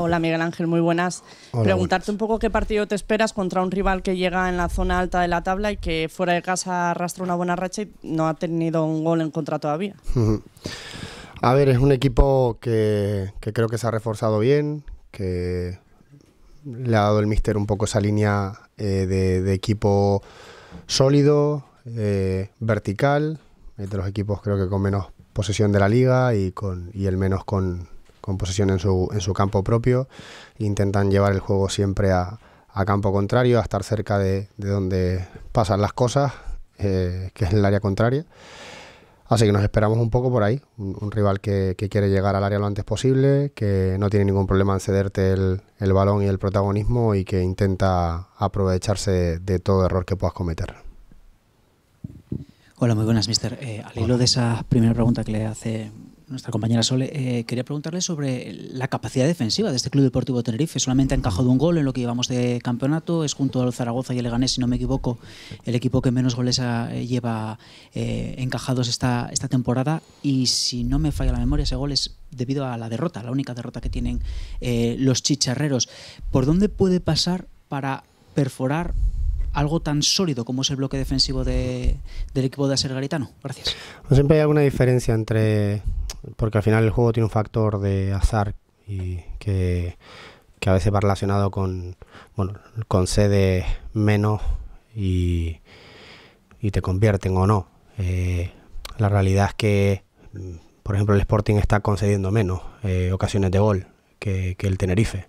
Hola Miguel Ángel, muy buenas. Preguntarte un poco qué partido te esperas contra un rival que llega en la zona alta de la tabla y que fuera de casa arrastra una buena racha y no ha tenido un gol en contra todavía. A ver, es un equipo que, creo que se ha reforzado bien, que le ha dado el míster un poco esa línea eh, de, equipo sólido, eh, vertical, entre los equipos creo que con menos posesión de la liga y, con, y el menos con con posesión en su, campo propio, intentan llevar el juego siempre a, campo contrario, a estar cerca de, donde pasan las cosas, eh, que es el área contraria. Así que nos esperamos un poco por ahí, un, rival que, quiere llegar al área lo antes posible, que no tiene ningún problema en cederte el, balón y el protagonismo y que intenta aprovecharse de, todo error que puedas cometer. Hola, muy buenas, mister. Eh, al hilo de esa primera pregunta que le hace nuestra compañera Sole, eh, quería preguntarle sobre la capacidad defensiva de este Club Deportivo Tenerife. Solamente ha encajado un gol en lo que llevamos de campeonato. Es junto al Zaragoza y el Leganés, si no me equivoco, el equipo que menos goles eh, lleva eh, encajados esta, temporada. Y si no me falla la memoria, ese gol es debido a la derrota, la única derrota que tienen los chicharreros. ¿Por dónde puede pasar para perforar algo tan sólido como es el bloque defensivo del equipo de Aser Garitano? Gracias. Siempre hay alguna diferencia entre porque al final el juego tiene un factor de azar y que, que a veces va relacionado con, bueno, concede menos y, te convierten o no. Eh, la realidad es que, mm, por ejemplo, el Sporting está concediendo menos eh, ocasiones de gol que el Tenerife.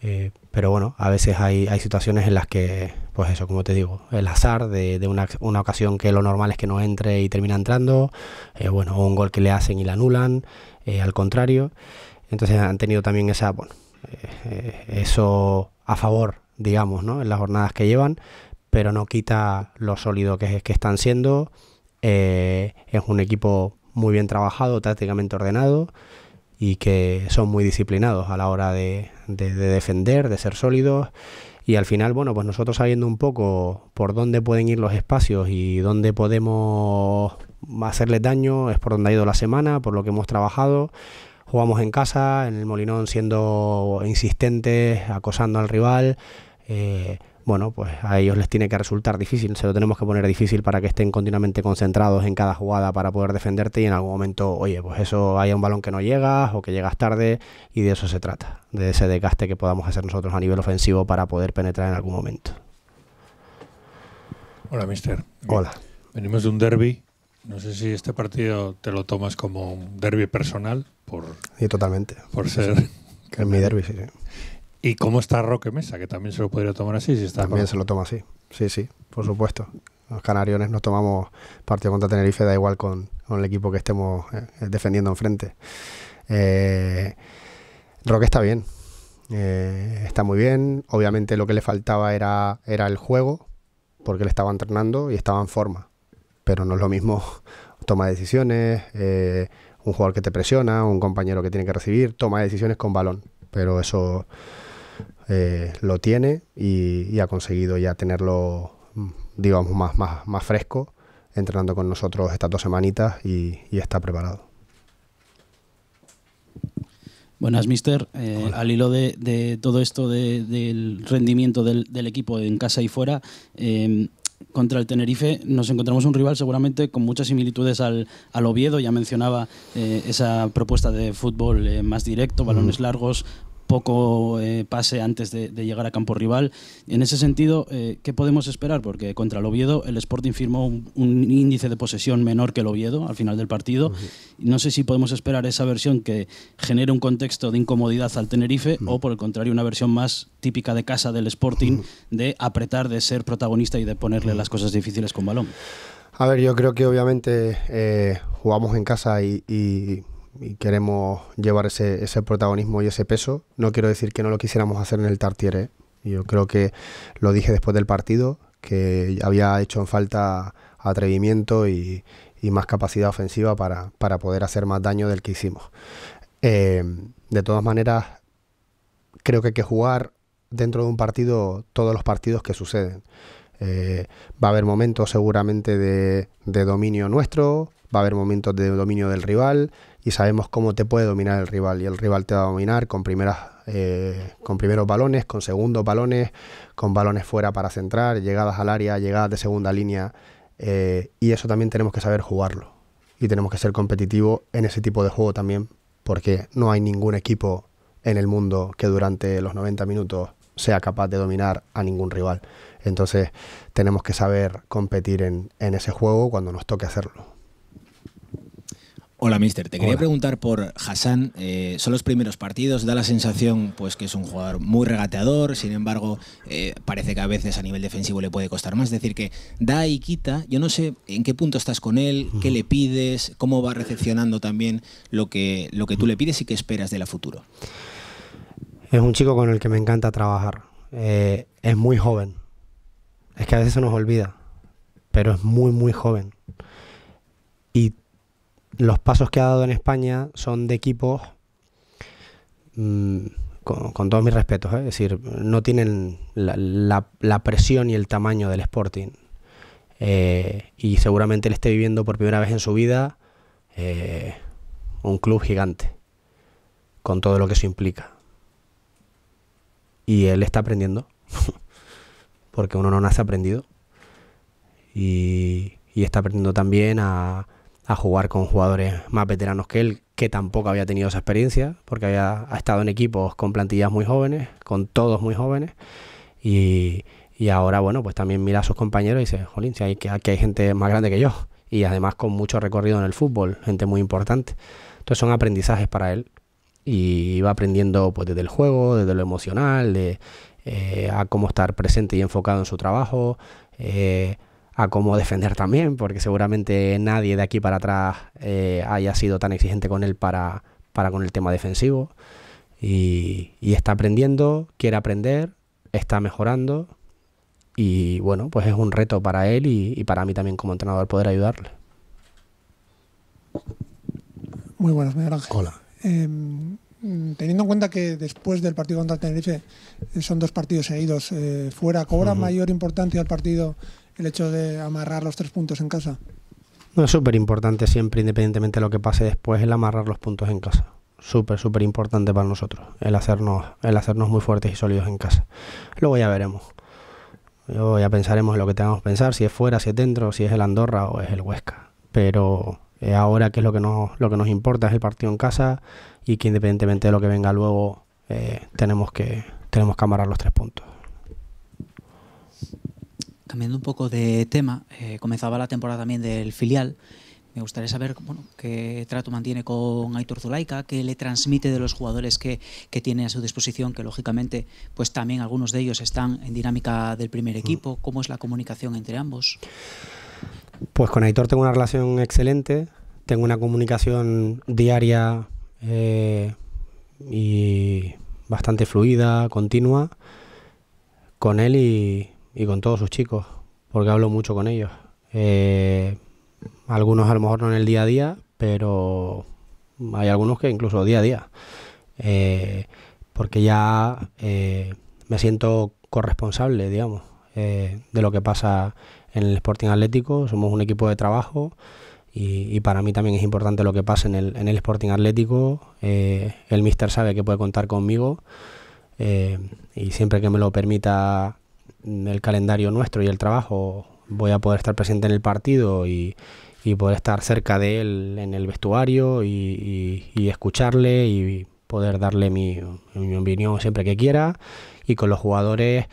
Eh, pero bueno, a veces hay, situaciones en las que, pues eso, como te digo, el azar de, una, ocasión que lo normal es que no entre y termina entrando, eh, bueno, un gol que le hacen y la anulan, eh, al contrario. Entonces han tenido también esa, bueno, eso a favor, digamos, ¿no? En las jornadas que llevan, pero no quita lo sólido que, es, que están siendo. es un equipo muy bien trabajado, tácticamente ordenado y que son muy disciplinados a la hora de, defender, de ser sólidos. Y al final, bueno, pues nosotros sabiendo un poco por dónde pueden ir los espacios y dónde podemos hacerles daño, es por donde ha ido la semana, por lo que hemos trabajado. Jugamos en casa, en el Molinón siendo insistentes, acosando al rival. Eh, bueno, pues a ellos les tiene que resultar difícil, se lo tenemos que poner difícil para que estén continuamente concentrados en cada jugada para poder defenderte y en algún momento, oye, pues eso haya un balón que no llegas o que llegas tarde y de eso se trata, de ese desgaste que podamos hacer nosotros a nivel ofensivo para poder penetrar en algún momento. Hola, mister. Hola. Venimos de un derby. No sé si este partido te lo tomas como un derby personal por. Sí, totalmente. Por ser. Que es mi derby, sí. sí. ¿Y cómo está Roque Mesa? Que también se lo podría tomar así. Si está también se lo toma así. Sí, sí, por mm. supuesto. Los canariones nos tomamos partido contra Tenerife, da igual con, con el equipo que estemos eh, eh, defendiendo enfrente. Eh, Roque está bien. Eh, está muy bien. Obviamente lo que le faltaba era, era el juego, porque le estaban entrenando y estaba en forma. Pero no es lo mismo toma decisiones, un jugador que te presiona, un compañero que tiene que recibir, toma decisiones con balón. Pero eso eh, lo tiene y, ha conseguido ya tenerlo, mm, digamos, más, más, fresco, entrenando con nosotros estas dos semanitas y, está preparado. Buenas, mister. Eh, al hilo de, todo esto del rendimiento del, equipo en casa y fuera, em, contra el Tenerife nos encontramos un rival seguramente con muchas similitudes al, Oviedo, ya mencionaba eh, esa propuesta de fútbol más directo, mm. balones largos, poco eh, pase antes de, llegar a campo rival. En ese sentido, eh, ¿qué podemos esperar? Porque contra el Oviedo el Sporting firmó un, índice de posesión menor que el Oviedo al final del partido. No sé si podemos esperar esa versión que genere un contexto de incomodidad al Tenerife o por el contrario una versión más típica de casa del Sporting de apretar, de ser protagonista y de ponerle las cosas difíciles con balón. A ver, yo creo que obviamente eh, jugamos en casa y y queremos llevar ese, protagonismo y ese peso. No quiero decir que no lo quisiéramos hacer en el Tartiere. ¿eh? Yo creo que lo dije después del partido, que había hecho en falta atrevimiento y, más capacidad ofensiva para, poder hacer más daño del que hicimos. Eh, de todas maneras, creo que hay que jugar dentro de un partido todos los partidos que suceden. Eh, va a haber momentos seguramente de, de, dominio nuestro, va a haber momentos de dominio del rival y sabemos cómo te puede dominar el rival. Y el rival te va a dominar con, primeras, eh, con primeros balones, con segundos balones, con balones fuera para centrar, llegadas al área, llegadas de segunda línea. Eh, y eso también tenemos que saber jugarlo. Y tenemos que ser competitivos en ese tipo de juego también, porque no hay ningún equipo en el mundo que durante los 90 minutos sea capaz de dominar a ningún rival. Entonces tenemos que saber competir en, en ese juego cuando nos toque hacerlo. Hola, mister. Te quería preguntar por Hassan. Eh, son los primeros partidos. Da la sensación pues, que es un jugador muy regateador. Sin embargo, eh, parece que a veces a nivel defensivo le puede costar más. Es decir, que da y quita. Yo no sé en qué punto estás con él, qué le pides, cómo va recepcionando también lo que, lo que tú le pides y qué esperas de la futuro. Es un chico con el que me encanta trabajar. Eh, es muy joven. Es que a veces se nos olvida. Pero es muy, muy joven. Y los pasos que ha dado en España son de equipos, mm, con, todos mis respetos, ¿eh? es decir, no tienen la, presión y el tamaño del Sporting. Eh, y seguramente le esté viviendo por primera vez en su vida eh, un club gigante, con todo lo que eso implica. Y él está aprendiendo, porque uno no nace aprendido. y está aprendiendo también a, a jugar con jugadores más veteranos que él, que tampoco había tenido esa experiencia, porque había ha estado en equipos con plantillas muy jóvenes, con todos muy jóvenes, y, ahora, bueno, pues también mira a sus compañeros y dice, jolín, hay, que aquí hay gente más grande que yo, y además con mucho recorrido en el fútbol, gente muy importante. Entonces son aprendizajes para él, y va aprendiendo pues desde el juego, desde lo emocional, eh, a cómo estar presente y enfocado en su trabajo, eh, a cómo defender también, porque seguramente nadie de aquí para atrás eh, haya sido tan exigente con él para, para con el tema defensivo. Y, está aprendiendo, quiere aprender, está mejorando. Y bueno, pues es un reto para él y, para mí también como entrenador poder ayudarle. Muy buenas, Miguel Ángel. Hola. Em, teniendo en cuenta que después del partido contra el Tenerife eh, son dos partidos seguidos eh, fuera, ¿cobra mayor importancia el partido el hecho de amarrar los tres puntos en casa. No, es súper importante siempre, independientemente de lo que pase después, el amarrar los puntos en casa. Súper, súper importante para nosotros, el hacernos, el hacernos muy fuertes y sólidos en casa. Luego ya veremos. Luego ya pensaremos en lo que tengamos que pensar, si es fuera, si es dentro, si es el Andorra o es el Huesca. Pero eh, ahora que es lo que nos, lo que nos importa es el partido en casa y que independientemente de lo que venga luego, eh, tenemos que tenemos que amarrar los tres puntos. Cambiando un poco de tema, eh, comenzaba la temporada también del filial. Me gustaría saber qué trato mantiene con Aitor Zulaika, qué le transmite de los jugadores que, tiene a su disposición, que lógicamente pues también algunos de ellos están en dinámica del primer mm. equipo. ¿Cómo es la comunicación entre ambos? Pues con Aitor tengo una relación excelente, tengo una comunicación diaria eh, y bastante fluida, continua, con él y y con todos sus chicos, porque hablo mucho con ellos. Eh, algunos a lo mejor no en el día a día, pero hay algunos que incluso día a día. Eh, porque ya eh, me siento corresponsable, digamos, de lo que pasa en el Sporting Atlético. Somos un equipo de trabajo y, para mí también es importante lo que pasa en el, en el Sporting Atlético. el mister sabe que puede contar conmigo y siempre que me lo permita el calendario nuestro y el trabajo, voy a poder estar presente en el partido y, y poder estar cerca de él en el vestuario y, escucharle y poder darle mi, opinión siempre que quiera y con los jugadores,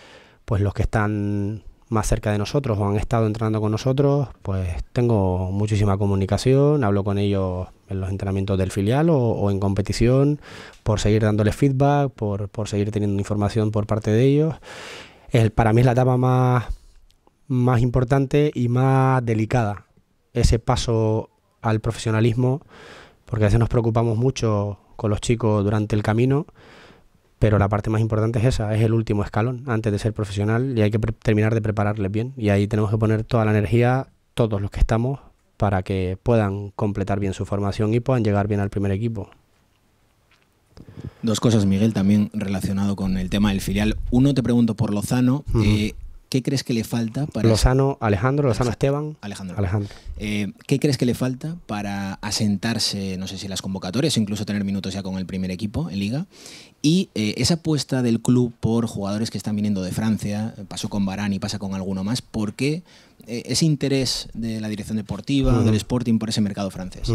pues los que están más cerca de nosotros o han estado entrenando con nosotros, pues tengo muchísima comunicación, hablo con ellos en los entrenamientos del filial o, en competición, por seguir dándoles feedback, por, por seguir teniendo información por parte de ellos para mí es la etapa más, más importante y más delicada. Ese paso al profesionalismo, porque a veces nos preocupamos mucho con los chicos durante el camino, pero la parte más importante es esa, es el último escalón antes de ser profesional y hay que terminar de prepararles bien. Y ahí tenemos que poner toda la energía, todos los que estamos, para que puedan completar bien su formación y puedan llegar bien al primer equipo. Dos cosas, Miguel, también relacionado con el tema del filial. Uno, te pregunto por Lozano. Eh, ¿Qué crees que le falta para. Lozano, Alejandro, Lozano Esteban. Alejandro. Eh, ¿Qué crees que le falta para asentarse, no sé si las convocatorias, incluso tener minutos ya con el primer equipo en Liga? Y eh, esa apuesta del club por jugadores que están viniendo de Francia, pasó con Barán y pasa con alguno más, ¿por qué ese interés de la dirección deportiva, del Sporting, por ese mercado francés?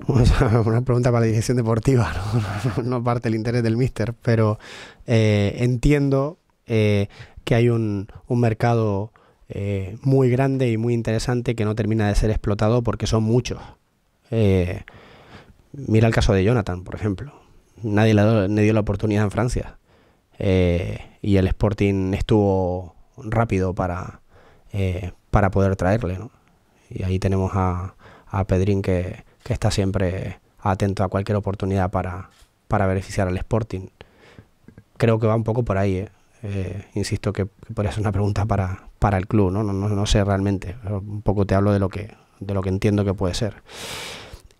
una pregunta para la dirección deportiva, no, parte el interés del míster, pero eh, entiendo eh, que hay un, mercado eh, muy grande y muy interesante que no termina de ser explotado porque son muchos. mira el caso de Jonathan, por ejemplo. Nadie le, dio la oportunidad en Francia y el Sporting estuvo rápido para, para poder traerle. Y ahí tenemos a, a Pedrín que que está siempre atento a cualquier oportunidad para, para beneficiar al Sporting. Creo que va un poco por ahí. ¿eh? Eh, insisto que, por podría ser una pregunta para, para el club, ¿no? No, no, sé realmente. Un poco te hablo de lo que, de lo que entiendo que puede ser.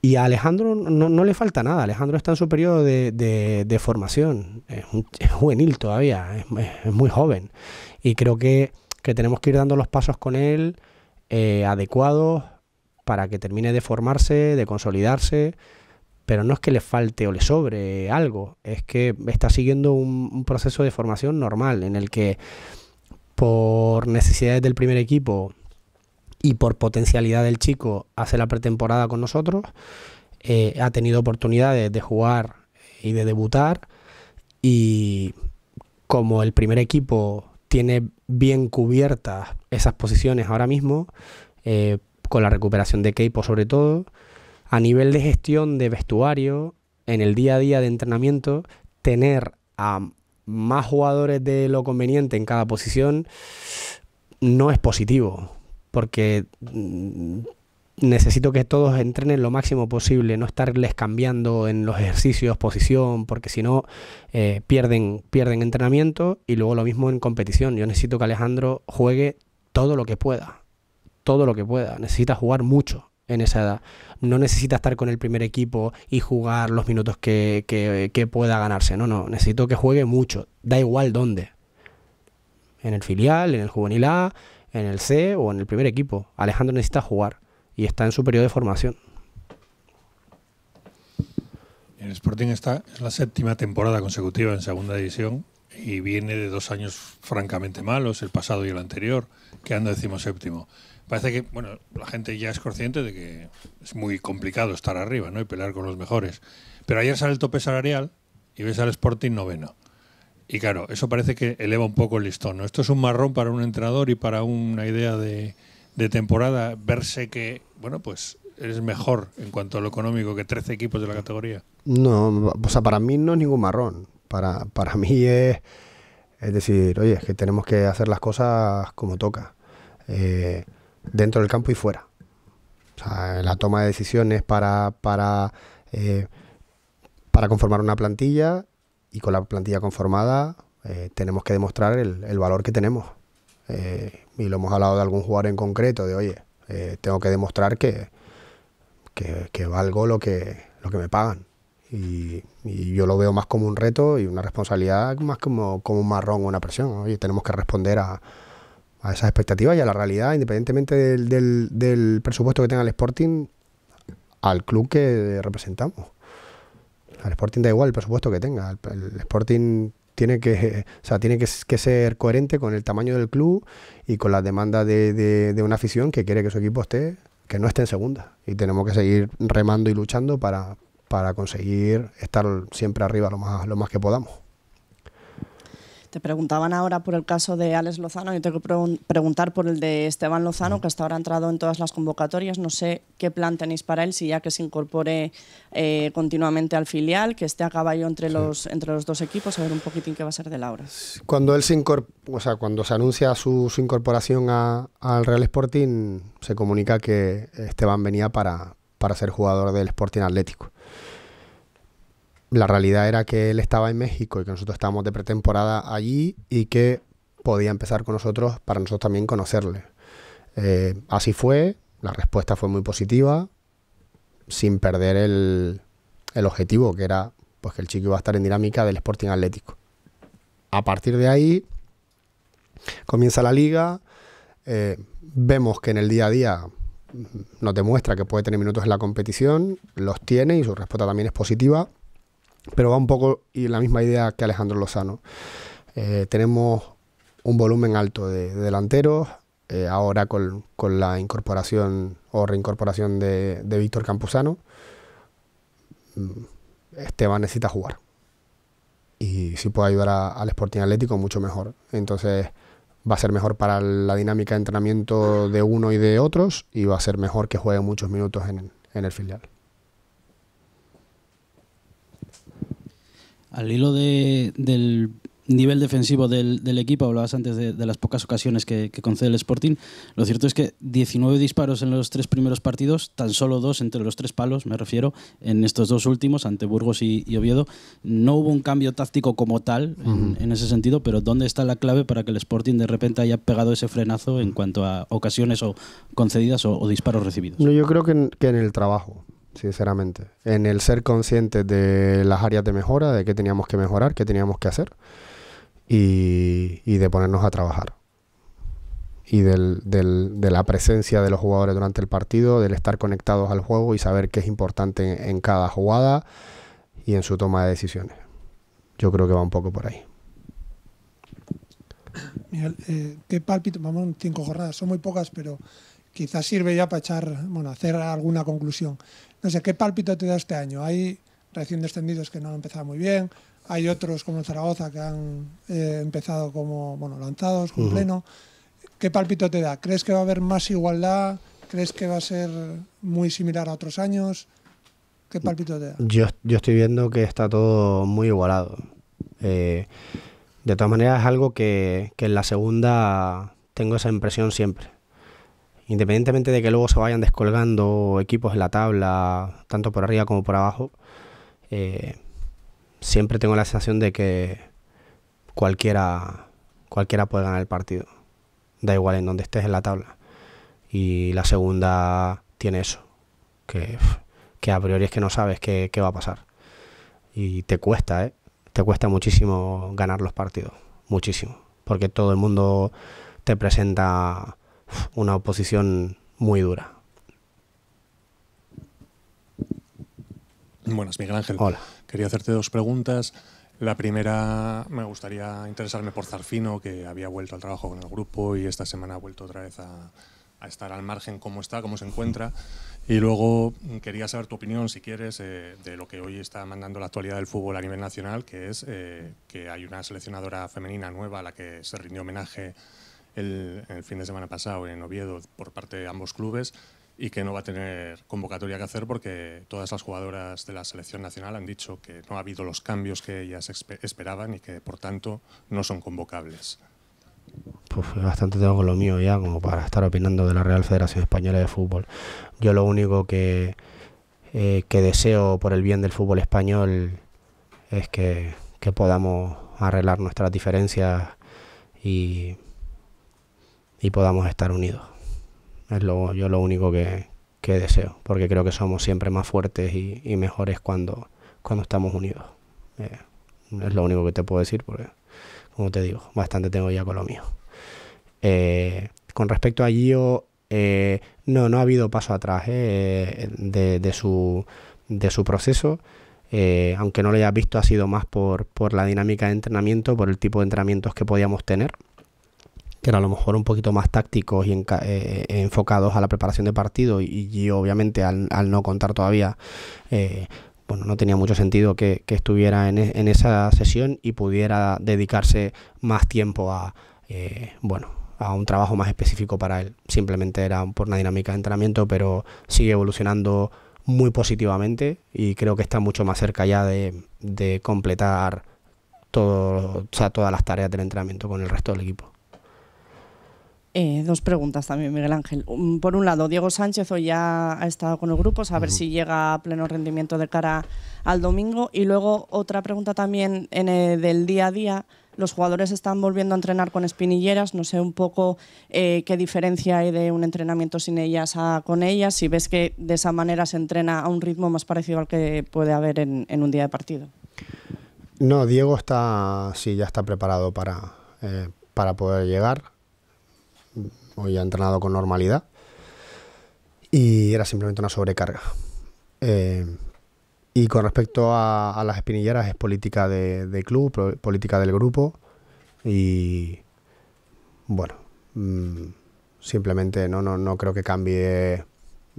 Y a Alejandro no, no, le falta nada. Alejandro está en su periodo de, de, formación. Es, un, juvenil todavía, es, es, muy joven. Y creo que, que, tenemos que ir dando los pasos con él eh, adecuados para que termine de formarse, de consolidarse, pero no es que le falte o le sobre algo, es que está siguiendo un, proceso de formación normal en el que por necesidades del primer equipo y por potencialidad del chico hace la pretemporada con nosotros, eh, ha tenido oportunidades de jugar y de debutar y como el primer equipo tiene bien cubiertas esas posiciones ahora mismo, eh, con la recuperación de Keipo sobre todo, a nivel de gestión de vestuario, en el día a día de entrenamiento, tener a más jugadores de lo conveniente en cada posición no es positivo, porque mm, necesito que todos entrenen lo máximo posible, no estarles cambiando en los ejercicios, posición, porque si no eh, pierden, pierden entrenamiento y luego lo mismo en competición. Yo necesito que Alejandro juegue todo lo que pueda todo lo que pueda. Necesita jugar mucho en esa edad. No necesita estar con el primer equipo y jugar los minutos que, pueda ganarse. No, no. Necesito que juegue mucho. Da igual dónde. En el filial, en el juvenil A, en el C o en el primer equipo. Alejandro necesita jugar y está en su periodo de formación. El Sporting está es la séptima temporada consecutiva en segunda división y viene de dos años francamente malos, el pasado y el anterior, que anda decimos séptimo parece que bueno, la gente ya es consciente de que es muy complicado estar arriba ¿no? y pelear con los mejores. Pero ayer sale el tope salarial y ves al Sporting noveno. Y claro, eso parece que eleva un poco el listón. ¿no? Esto es un marrón para un entrenador y para una idea de, temporada, verse que, bueno, pues eres mejor en cuanto a lo económico que 13 equipos de la categoría. No, o sea, para mí no es ningún marrón. Para, para mí es, es decir, oye, es que tenemos que hacer las cosas como toca. Eh, dentro del campo y fuera. la toma de decisiones para, eh, para, conformar una plantilla y con la plantilla conformada eh, tenemos que demostrar el, valor que tenemos. Eh, y lo hemos hablado de algún jugador en concreto, de oye, tengo que demostrar que, que, valgo lo que, lo que me pagan. Y, yo lo veo más como un reto y una responsabilidad, más como, como un marrón o una presión. Oye, tenemos que responder a, a esas expectativas y a la realidad, independientemente del, presupuesto que tenga el Sporting, al club que representamos. Al Sporting da igual el presupuesto que tenga. El, Sporting tiene que, tiene que, ser coherente con el tamaño del club y con las demanda de, una afición que quiere que su equipo esté, que no esté en segunda. Y tenemos que seguir remando y luchando para, para conseguir estar siempre arriba lo más, lo más que podamos. Te preguntaban ahora por el caso de Alex Lozano, yo tengo que preguntar por el de Esteban Lozano, que hasta ahora ha entrado en todas las convocatorias. No sé qué plan tenéis para él, si ya que se incorpore eh, continuamente al filial, que esté a caballo entre los, entre los dos equipos, a ver un poquitín qué va a ser de Laura. Cuando él se o sea, cuando se anuncia su, incorporación al Real Sporting, se comunica que Esteban venía para, para ser jugador del Sporting Atlético la realidad era que él estaba en México y que nosotros estábamos de pretemporada allí y que podía empezar con nosotros para nosotros también conocerle. Eh, así fue, la respuesta fue muy positiva, sin perder el, objetivo, que era pues que el chico iba a estar en dinámica del Sporting Atlético. A partir de ahí comienza la liga, eh, vemos que en el día a día mm, nos demuestra que puede tener minutos en la competición, los tiene y su respuesta también es positiva pero va un poco y la misma idea que Alejandro Lozano. Eh, tenemos un volumen alto de, delanteros, eh, ahora con, la incorporación o reincorporación de, Víctor Campuzano, mm, Esteban necesita jugar. Y si puede ayudar al Sporting Atlético, mucho mejor. Entonces va a ser mejor para la dinámica de entrenamiento de uno y de otros y va a ser mejor que juegue muchos minutos en el filial. Al hilo del nivel defensivo del, equipo, hablabas antes de, las pocas ocasiones que, concede el Sporting, lo cierto es que 19 disparos en los tres primeros partidos, tan solo dos entre los tres palos, me refiero, en estos dos últimos, ante Burgos y, Oviedo. No hubo un cambio táctico como tal en, ese sentido, pero ¿dónde está la clave para que el Sporting de repente haya pegado ese frenazo en cuanto a ocasiones o concedidas o, disparos recibidos? yo creo que en el trabajo sinceramente, en el ser conscientes de las áreas de mejora, de qué teníamos que mejorar, qué teníamos que hacer y, de ponernos a trabajar. Y del, del, de la presencia de los jugadores durante el partido, del estar conectados al juego y saber qué es importante en, cada jugada y en su toma de decisiones. Yo creo que va un poco por ahí. Miguel, eh, qué palpito vamos, cinco jornadas, son muy pocas, pero quizás sirve ya para echar, bueno, hacer alguna conclusión. No sé, ¿qué pálpito te da este año? Hay recién descendidos que no han empezado muy bien, hay otros como Zaragoza que han eh, empezado como bueno, lanzados, con pleno. ¿Qué pálpito te da? ¿Crees que va a haber más igualdad? ¿Crees que va a ser muy similar a otros años? ¿Qué pálpito te da? Yo, estoy viendo que está todo muy igualado. Eh, de todas maneras, es algo que, que en la segunda tengo esa impresión siempre independientemente de que luego se vayan descolgando equipos en la tabla, tanto por arriba como por abajo, eh, siempre tengo la sensación de que cualquiera, cualquiera puede ganar el partido. Da igual en donde estés en la tabla. Y la segunda tiene eso, que, a priori es que no sabes qué, qué va a pasar. Y te cuesta, ¿eh? Te cuesta muchísimo ganar los partidos, muchísimo. Porque todo el mundo te presenta una oposición muy dura. Buenas, Miguel Ángel. Hola. Quería hacerte dos preguntas. La primera, me gustaría interesarme por Zarfino, que había vuelto al trabajo con el grupo y esta semana ha vuelto otra vez a, estar al margen, cómo está, cómo se encuentra. Y luego quería saber tu opinión, si quieres, eh, de lo que hoy está mandando la actualidad del fútbol a nivel nacional, que es eh, que hay una seleccionadora femenina nueva a la que se rindió homenaje el, fin de semana pasado en Oviedo por parte de ambos clubes y que no va a tener convocatoria que hacer porque todas las jugadoras de la selección nacional han dicho que no ha habido los cambios que ellas esperaban y que por tanto no son convocables. Pues bastante tengo con lo mío ya como para estar opinando de la Real Federación Española de Fútbol. Yo lo único que, eh, que deseo por el bien del fútbol español es que, que podamos arreglar nuestras diferencias y y podamos estar unidos. Es lo, yo lo único que, deseo, porque creo que somos siempre más fuertes y, mejores cuando, cuando estamos unidos. Eh, es lo único que te puedo decir, porque, como te digo, bastante tengo ya con lo mío. Eh, con respecto a Gio, eh, no, no ha habido paso atrás de, de, su, proceso. aunque no lo hayas visto, ha sido más por, por la dinámica de entrenamiento, por el tipo de entrenamientos que podíamos tener era a lo mejor un poquito más tácticos y eh, eh, enfocados a la preparación de partido y, obviamente al, no contar todavía, eh, bueno, no tenía mucho sentido que, estuviera e, en, esa sesión y pudiera dedicarse más tiempo a, bueno, a un trabajo más específico para él. Simplemente era por una dinámica de entrenamiento, pero sigue evolucionando muy positivamente y creo que está mucho más cerca ya de, completar todo, todas las tareas del entrenamiento con el resto del equipo. Eh, dos preguntas también, Miguel Ángel. Um, por un lado, Diego Sánchez hoy ya ha estado con el grupo, a ver si llega a pleno rendimiento de cara al domingo. Y luego otra pregunta también eh, del día a día. Los jugadores están volviendo a entrenar con espinilleras. No sé un poco eh, qué diferencia hay de un entrenamiento sin ellas a con ellas. Si ves que de esa manera se entrena a un ritmo más parecido al que puede haber en, un día de partido. No, Diego está, sí, ya está preparado para, para poder llegar hoy ha entrenado con normalidad y era simplemente una sobrecarga. Eh, y con respecto a, las espinilleras, es política de, club, política del grupo y bueno, mm, simplemente no, no, creo que cambie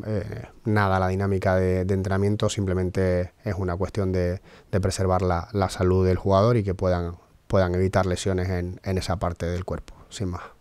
eh, nada la dinámica de, entrenamiento, simplemente es una cuestión de, preservar la, salud del jugador y que puedan, puedan evitar lesiones en esa parte del cuerpo, sin más.